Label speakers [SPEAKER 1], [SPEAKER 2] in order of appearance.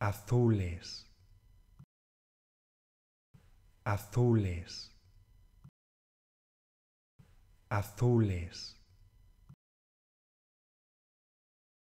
[SPEAKER 1] azules, azules, azules.